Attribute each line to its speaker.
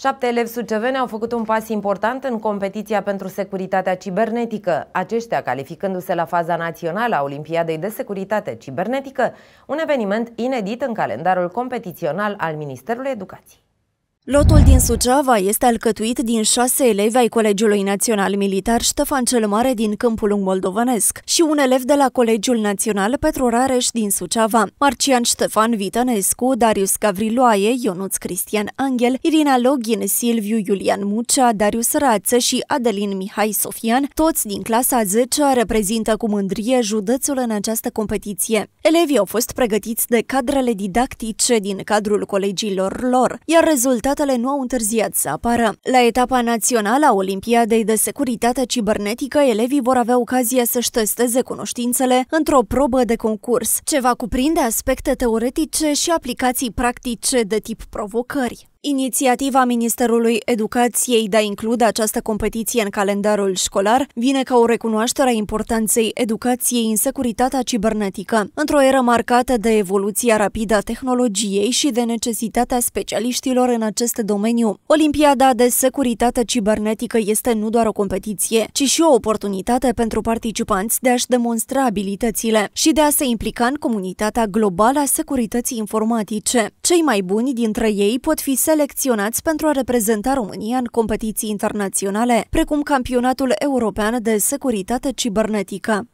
Speaker 1: Șapte elevi suceveni au făcut un pas important în competiția pentru securitatea cibernetică. Aceștia, calificându-se la faza națională a Olimpiadei de Securitate Cibernetică, un eveniment inedit în calendarul competițional al Ministerului Educației. Lotul din
Speaker 2: Suceava este alcătuit din șase elevi ai Colegiului Național Militar Ștefan cel Mare din Câmpul Moldovănesc și un elev de la Colegiul Național Petru Rareș din Suceava, Marcian Ștefan Vitănescu, Darius Gavriloaie, Ionuț Cristian Angel, Irina Login, Silviu Iulian Mucea, Darius Rață și Adelin Mihai Sofian, toți din clasa 10 reprezintă cu mândrie județul în această competiție. Elevii au fost pregătiți de cadrele didactice din cadrul colegiilor lor, iar rezultatul rezultatele nu au întârziat să apară. La etapa națională a Olimpiadei de Securitate Cibernetică, elevii vor avea ocazia să-și testeze cunoștințele într-o probă de concurs, ce va cuprinde aspecte teoretice și aplicații practice de tip provocări. Inițiativa Ministerului Educației de a include această competiție în calendarul școlar vine ca o recunoaștere a importanței educației în securitatea cibernetică, într-o eră marcată de evoluția rapidă a tehnologiei și de necesitatea specialiștilor în acest domeniu. Olimpiada de securitate cibernetică este nu doar o competiție, ci și o oportunitate pentru participanți de a-și demonstra abilitățile și de a se implica în comunitatea globală a securității informatice. Cei mai buni dintre ei pot fi selecționați pentru a reprezenta România în competiții internaționale, precum Campionatul European de Securitate Cibernetică.